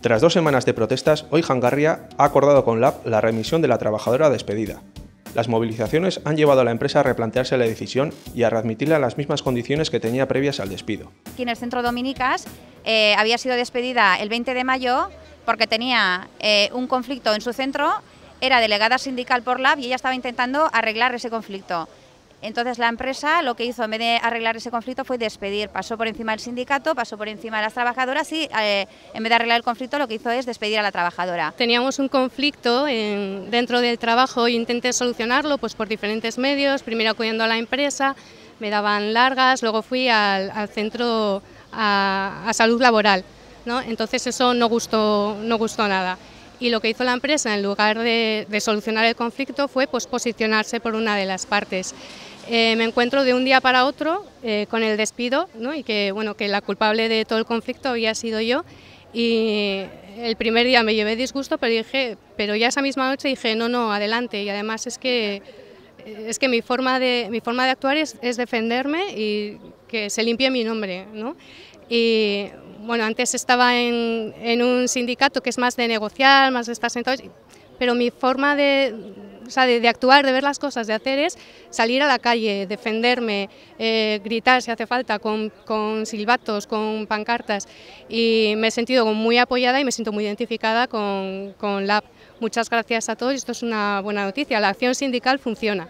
Tras dos semanas de protestas, hoy Hangarria ha acordado con LAB la remisión de la trabajadora despedida. Las movilizaciones han llevado a la empresa a replantearse la decisión y a readmitirla en las mismas condiciones que tenía previas al despido. Aquí en el centro Dominicas eh, había sido despedida el 20 de mayo porque tenía eh, un conflicto en su centro, era delegada sindical por LAB y ella estaba intentando arreglar ese conflicto. Entonces la empresa lo que hizo en vez de arreglar ese conflicto fue despedir, pasó por encima del sindicato, pasó por encima de las trabajadoras y eh, en vez de arreglar el conflicto lo que hizo es despedir a la trabajadora. Teníamos un conflicto dentro del trabajo y e intenté solucionarlo pues, por diferentes medios, primero acudiendo a la empresa, me daban largas, luego fui al, centro a, salud laboral, entonces eso no gustó, no gustó nada y lo que hizo la empresa en lugar de, solucionar el conflicto fue pues, posicionarse por una de las partes. Eh, me encuentro de un día para otro eh, con el despido ¿no? y que, bueno, que la culpable de todo el conflicto había sido yo. Y el primer día me llevé disgusto, pero, dije, pero ya esa misma noche dije, no, no, adelante. Y además es que, es que mi, forma de, mi forma de actuar es, defenderme y que se limpie mi nombre. ¿no? Y bueno, antes estaba en, un sindicato que es más de negociar, más de estar sentado. pero mi forma de, o sea, de, actuar, de ver las cosas, de hacer es salir a la calle, defenderme, eh, gritar si hace falta, con, silbatos, con pancartas. Y me he sentido muy apoyada y me siento muy identificada con, con Muchas gracias a todos, esto es una buena noticia, la acción sindical funciona.